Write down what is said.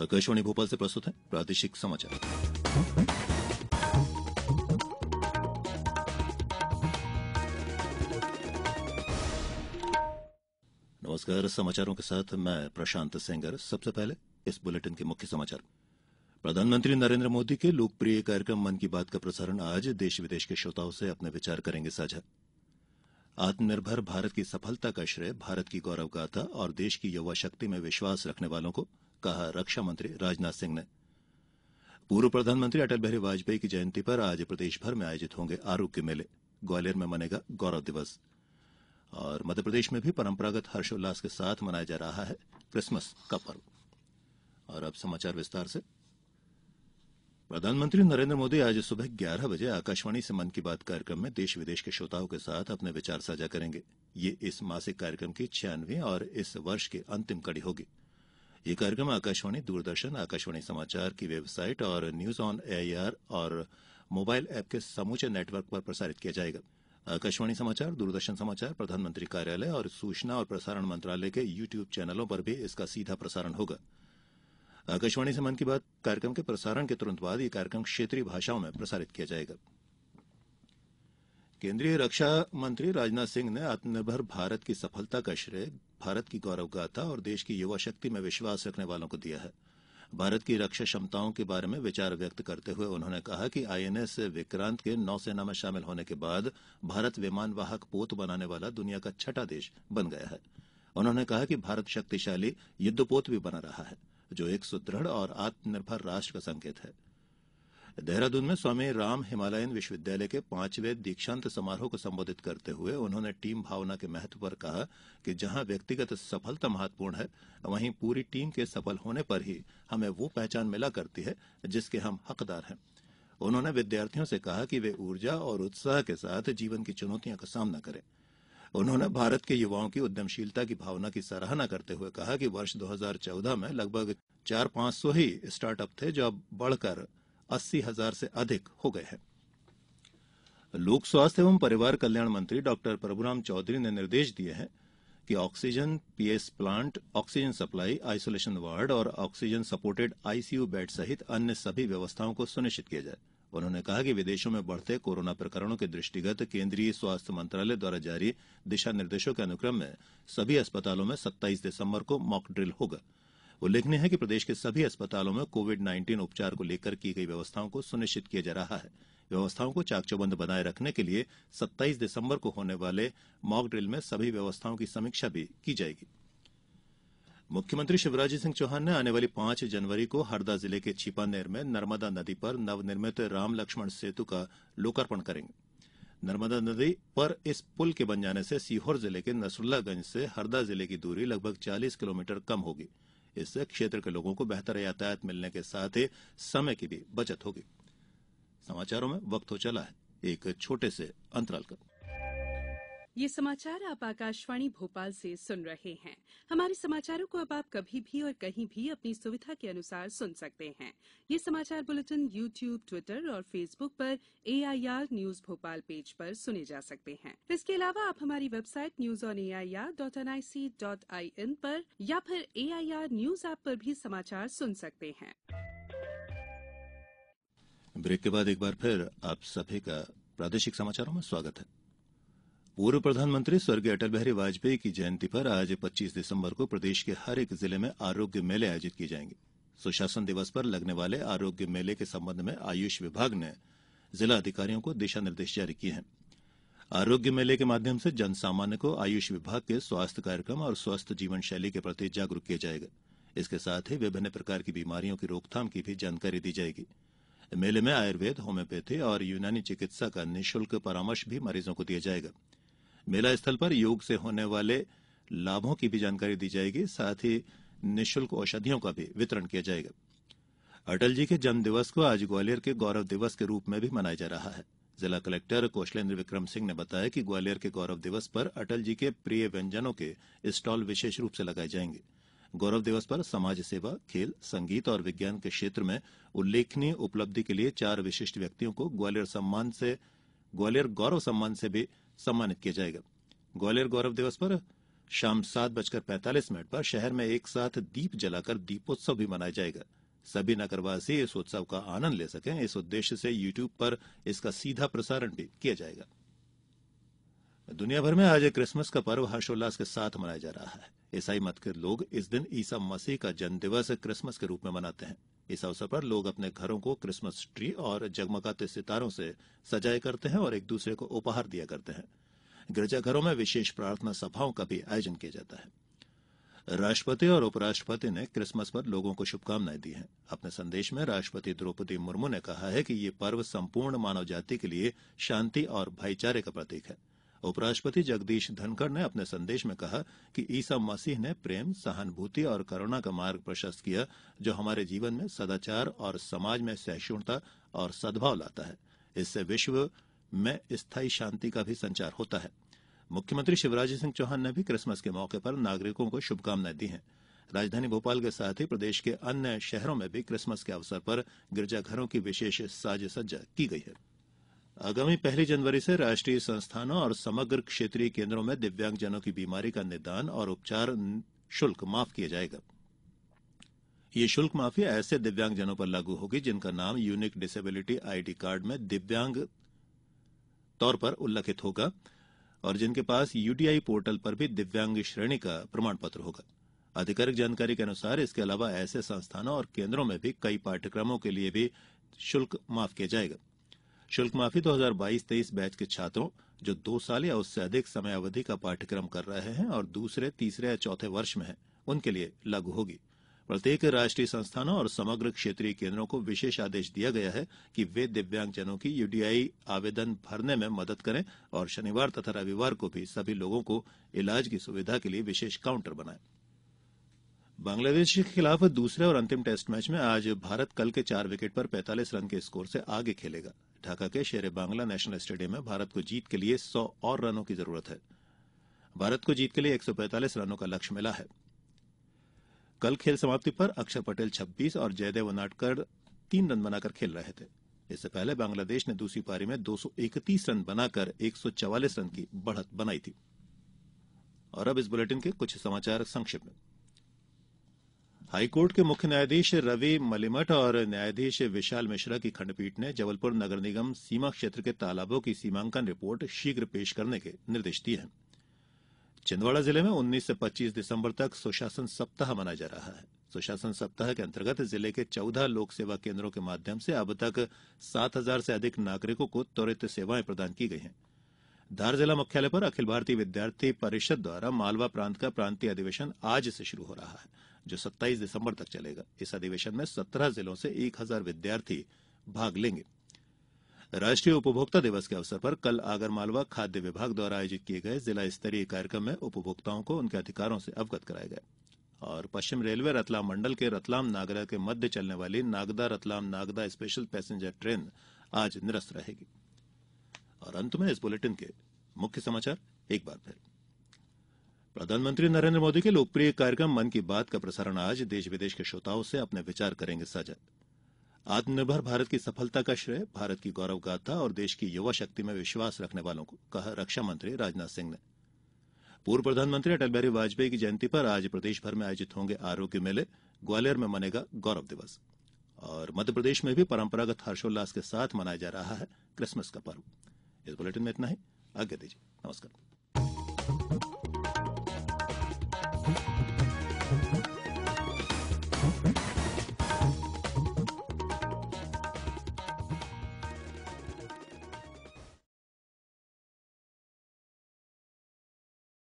आकाशवाणी भोपाल से प्रस्तुत है प्रादेशिक समाचार नमस्कार समाचारों के साथ मैं प्रशांत सेंगर सबसे पहले इस बुलेटिन के मुख्य समाचार प्रधानमंत्री नरेंद्र मोदी के लोकप्रिय कार्यक्रम मन की बात का प्रसारण आज देश विदेश के श्रोताओं से अपने विचार करेंगे साझा आत्मनिर्भर भारत की सफलता का श्रेय भारत की गौरव गाथा और देश की युवा शक्ति में विश्वास रखने वालों को कहा रक्षा मंत्री राजनाथ सिंह ने पूर्व प्रधानमंत्री अटल बिहारी वाजपेयी की जयंती पर आज प्रदेश भर में आयोजित होंगे आरोग्य मेले ग्वालियर में मनेगा गौरव दिवस और मध्यप्रदेश में भी परंपरागत हर्षोल्लास के साथ मनाया जा रहा है क्रिसमस का पर्व अब समाचार विस्तार से प्रधानमंत्री नरेंद्र मोदी आज सुबह ग्यारह बजे आकाशवाणी से मन की बात कार्यक्रम में देश विदेश के श्रोताओं के साथ अपने विचार साझा करेंगे ये इस मासिक कार्यक्रम की छियानवे और इस वर्ष की अंतिम कड़ी होगी यह कार्यक्रम आकाशवाणी दूरदर्शन आकाशवाणी समाचार की वेबसाइट और न्यूज ऑन एआईआर और मोबाइल ऐप के समूचे नेटवर्क पर प्रसारित किया जाएगा आकाशवाणी समाचार दूरदर्शन समाचार प्रधानमंत्री कार्यालय और सूचना और प्रसारण मंत्रालय के यू ट्यूब चैनलों पर भी इसका सीधा प्रसारण होगा आकाशवाणी से मन की बात कार्यक्रम के प्रसारण के तुरंत बाद यह कार्यक्रम क्षेत्रीय भाषाओं में प्रसारित किया जाएगा केन्द्रीय रक्षा मंत्री राजनाथ सिंह ने आत्मनिर्भर भारत की सफलता का श्रेय भारत की गौरव गाथा और देश की युवा शक्ति में विश्वास रखने वालों को दिया है भारत की रक्षा क्षमताओं के बारे में विचार व्यक्त करते हुए उन्होंने कहा कि आईएनएस विक्रांत के नौसेना में शामिल होने के बाद भारत विमान वाहक पोत बनाने वाला दुनिया का छठा देश बन गया है उन्होंने कहा कि भारत शक्तिशाली युद्धपोत भी बना रहा है जो एक सुदृढ़ और आत्मनिर्भर राष्ट्र का संकेत है देहरादून में स्वामी राम हिमालयन विश्वविद्यालय के पांचवें दीक्षांत समारोह को संबोधित करते हुए उन्होंने टीम भावना के महत्व पर कहा कि जहां व्यक्तिगत सफलता महत्वपूर्ण है वहीं पूरी टीम के सफल होने पर ही हमें वो पहचान मिला करती है जिसके हम हकदार हैं उन्होंने विद्यार्थियों से कहा कि वे ऊर्जा और उत्साह के साथ जीवन की चुनौतियों का सामना करें उन्होंने भारत के युवाओं की उद्यमशीलता की भावना की सराहना करते हुए कहा कि वर्ष 2014 में लगभग चार पांच सौ ही स्टार्टअप थे जो अब बढ़कर अस्सी हजार से अधिक हो गए हैं लोक स्वास्थ्य एवं परिवार कल्याण मंत्री डॉक्टर प्रभुराम चौधरी ने निर्देश दिए हैं कि oxygen PS plant oxygen supply isolation ward और ऑक्सीजन सपोर्टेड आईसीयू बेड सहित अन्य सभी व्यवस्थाओं को सुनिश्चित किया जाए उन्होंने कहा कि विदेशों में बढ़ते कोरोना प्रकरणों के दृष्टिगत केंद्रीय स्वास्थ्य मंत्रालय द्वारा जारी दिशा निर्देशों के अनुक्रम में सभी अस्पतालों में 27 दिसंबर को मॉक ड्रिल होगा उल्लेखनीय है कि प्रदेश के सभी अस्पतालों में कोविड नाइन्टीन उपचार को लेकर की गई व्यवस्थाओं को सुनिश्चित किया जा रहा है व्यवस्थाओं को चाकचौबंद बनाये रखने के लिए सत्ताईस दिसम्बर को होने वाले मॉकड्रिल में सभी व्यवस्थाओं की समीक्षा भी की जायेगी मुख्यमंत्री शिवराज सिंह चौहान ने आने वाली पांच जनवरी को हरदा जिले के छिपानेर में नर्मदा नदी पर नवनिर्मित राम लक्ष्मण सेतु का लोकार्पण करेंगे नर्मदा नदी पर इस पुल के बन जाने से सीहोर जिले के नसरुल्लागंज से हरदा जिले की दूरी लगभग 40 किलोमीटर कम होगी इससे क्षेत्र के लोगों को बेहतर यातायात मिलने के साथ ही समय की भी बचत होगी समाचारों में वक्त हो चला है एक छोटे से अंतराल का ये समाचार आप आकाशवाणी भोपाल से सुन रहे हैं हमारे समाचारों को अब आप कभी भी और कहीं भी अपनी सुविधा के अनुसार सुन सकते हैं ये समाचार बुलेटिन यू ट्यूब ट्विटर और फेसबुक पर एआईआर न्यूज भोपाल पेज पर सुने जा सकते हैं इसके अलावा आप हमारी website news on air dot N I C dot I N पर या फिर आर न्यूज ऐप पर भी समाचार सुन सकते हैं ब्रेक के बाद एक बार फिर आप सभी का प्रादेशिक समाचारों में स्वागत है पूर्व प्रधानमंत्री स्वर्गीय अटल बिहारी वाजपेयी की जयंती पर आज पच्चीस दिसंबर को प्रदेश के हर एक जिले में आरोग्य मेले आयोजित किये जायेंगे सुशासन दिवस पर लगने वाले आरोग्य मेले के संबंध में आयुष विभाग ने जिला अधिकारियों को दिशा निर्देश जारी किये हैं आरोग्य मेले के माध्यम से जन सामान्य को आयुष विभाग के स्वास्थ्य कार्यक्रम और स्वस्थ जीवन शैली के प्रति जागरूक किया जाएगा इसके साथ ही विभिन्न प्रकार की बीमारियों की रोकथाम की भी जानकारी दी जाएगी मेले में आयुर्वेद होम्योपैथी और यूनानी चिकित्सा का निःशुल्क परामर्श भी मरीजों को दिया जाएगा मेला स्थल पर योग से होने वाले लाभों की भी जानकारी दी जाएगी साथ ही निःशुल्क औषधियों का भी वितरण किया जाएगा अटल जी के जन्म दिवस को आज ग्वालियर के गौरव दिवस के रूप में भी मनाया जा रहा है जिला कलेक्टर कौशलेन्द्र विक्रम सिंह ने बताया कि ग्वालियर के गौरव दिवस पर अटल जी के प्रिय व्यंजनों के स्टॉल विशेष रूप से लगाए जाएंगे गौरव दिवस पर समाज सेवा खेल संगीत और विज्ञान के क्षेत्र में उल्लेखनीय उपलब्धि के लिए चार विशिष्ट व्यक्तियों को ग्वालियर सम्मान से ग्वालियर गौरव सम्मान से भी सम्मानित किया जाएगा ग्वालियर गौरव दिवस पर शाम सात बजकर पैंतालीस मिनट पर शहर में एक साथ दीप जलाकर दीपोत्सव भी मनाया जाएगा सभी नगरवासी इस उत्सव का आनंद ले सकें इस उद्देश्य से यूट्यूब पर इसका सीधा प्रसारण भी किया जाएगा दुनिया भर में आज क्रिसमस का पर्व हर्षोल्लास के साथ मनाया जा रहा है ईसाई मत के लोग इस दिन ईसा मसीह का जन्मदिवस क्रिसमस के रूप में मनाते हैं इस अवसर पर लोग अपने घरों को क्रिसमस ट्री और जगमगाते सितारों से सजाया करते हैं और एक दूसरे को उपहार दिया करते हैं गिरजाघरों में विशेष प्रार्थना सभाओं का भी आयोजन किया जाता है राष्ट्रपति और उपराष्ट्रपति ने क्रिसमस पर लोगों को शुभकामनाएं दी हैं अपने संदेश में राष्ट्रपति द्रौपदी मुर्मू ने कहा है कि ये पर्व संपूर्ण मानव जाति के लिए शांति और भाईचारे का प्रतीक है उपराष्ट्रपति जगदीश धनखड़ ने अपने संदेश में कहा कि ईसा मसीह ने प्रेम सहानुभूति और करुणा का मार्ग प्रशस्त किया जो हमारे जीवन में सदाचार और समाज में सहिष्णुता और सद्भाव लाता है इससे विश्व में स्थायी शांति का भी संचार होता है मुख्यमंत्री शिवराज सिंह चौहान ने भी क्रिसमस के मौके पर नागरिकों को शुभकामनाएं दी हैं राजधानी भोपाल के साथ ही प्रदेश के अन्य शहरों में भी क्रिसमस के अवसर पर गिरजाघरों की विशेष साज सज्जा की गई है आगामी पहली जनवरी से राष्ट्रीय संस्थानों और समग्र क्षेत्रीय केन्द्रों में दिव्यांगजनों की बीमारी का निदान और उपचार शुल्क माफ किया जाएगा यह शुल्क माफी ऐसे दिव्यांगजनों पर लागू होगी जिनका नाम यूनिक डिसेबिलिटी आईडी कार्ड में दिव्यांग तौर पर उल्लिखित होगा और जिनके पास यूटीआई पोर्टल पर भी दिव्यांग श्रेणी का प्रमाण पत्र होगा आधिकारिक जानकारी के अनुसार इसके अलावा ऐसे संस्थानों और केंद्रों में भी कई पाठ्यक्रमों के लिए भी शुल्क माफ किया जाएगा शुल्क माफी दो हजार बाईस तेईस बैच के छात्रों जो दो साल या उससे अधिक समयावधि का पाठ्यक्रम कर रहे हैं और दूसरे तीसरे या चौथे वर्ष में हैं उनके लिए लागू होगी प्रत्येक राष्ट्रीय संस्थानों और समग्र क्षेत्रीय केंद्रों को विशेष आदेश दिया गया है कि वे दिव्यांगजनों की यूडीआई आवेदन भरने में मदद करें और शनिवार तथा रविवार को भी सभी लोगों को इलाज की सुविधा के लिए विशेष काउंटर बनाएं बांग्लादेश के खिलाफ दूसरे और अंतिम टेस्ट मैच में आज भारत कल के चार विकेट पर 45 रन के स्कोर से आगे खेलेगा ढाका के शेर बांग्ला नेशनल स्टेडियम में भारत को जीत के लिए सौ और रनों की जरूरत है भारत को जीत के लिए 145 रनों का लक्ष्य मिला है कल खेल समाप्ति पर अक्षर पटेल 26 और जयदेव नाटकर तीन रन बनाकर खेल रहे थे इससे पहले बांग्लादेश ने दूसरी पारी में 231 रन बनाकर 144 रन की बढ़त बनाई थी और अब इस बुलेटिन के कुछ समाचार संक्षिप्त में हाईकोर्ट के मुख्य न्यायाधीश रवि मलिमठ और न्यायाधीश विशाल मिश्रा की खंडपीठ ने जबलपुर नगर निगम सीमा क्षेत्र के तालाबों की सीमांकन रिपोर्ट शीघ्र पेश करने के निर्देश दिये हैं छिंदवाड़ा जिले में 19 से 25 दिसंबर तक सुशासन सप्ताह मनाया जा रहा है सुशासन सप्ताह के अंतर्गत जिले के 14 लोक सेवा केंद्रों के माध्यम से अब तक 7000 से अधिक नागरिकों को त्वरित सेवाएं प्रदान की गई हैं धार जिला मुख्यालय पर अखिल भारतीय विद्यार्थी परिषद द्वारा मालवा प्रांत का प्रांतीय अधिवेशन आज से शुरू हो रहा है जो 27 दिसंबर तक चलेगा इस अधिवेशन में सत्रह जिलों से एक हजार विद्यार्थी भाग लेंगे राष्ट्रीय उपभोक्ता दिवस के अवसर पर कल आगरमालवा खाद्य विभाग द्वारा आयोजित किए गए जिला स्तरीय कार्यक्रम में उपभोक्ताओं को उनके अधिकारों से अवगत कराया गया और पश्चिम रेलवे रतलाम मंडल के रतलाम नागरा के मध्य चलने वाली Nagda Ratlam Nagda special passenger train आज निरस्त रहेगी और अंत में इस बुलेटिन के मुख्य समाचार एक बार फिर मन की बात प्रधानमंत्री नरेन्द्र मोदी के लोकप्रिय कार्यक्रम मन की बात का प्रसारण आज देश विदेश के श्रोताओं से अपने विचार करेंगे साझा आत्मनिर्भर भारत की सफलता का श्रेय भारत की गौरव गाथा और देश की युवा शक्ति में विश्वास रखने वालों को कहा रक्षा मंत्री राजनाथ सिंह ने पूर्व प्रधानमंत्री अटल बिहारी वाजपेयी की जयंती पर आज प्रदेशभर में आयोजित होंगे आरोग्य मेले ग्वालियर में मनेगा गौरव दिवस और मध्यप्रदेश में भी परंपरागत हर्षोल्लास के साथ मनाया जा रहा है क्रिसमस का पर्व इस बुलेटिन में इतना ही आज्ञा दीजिए नमस्कार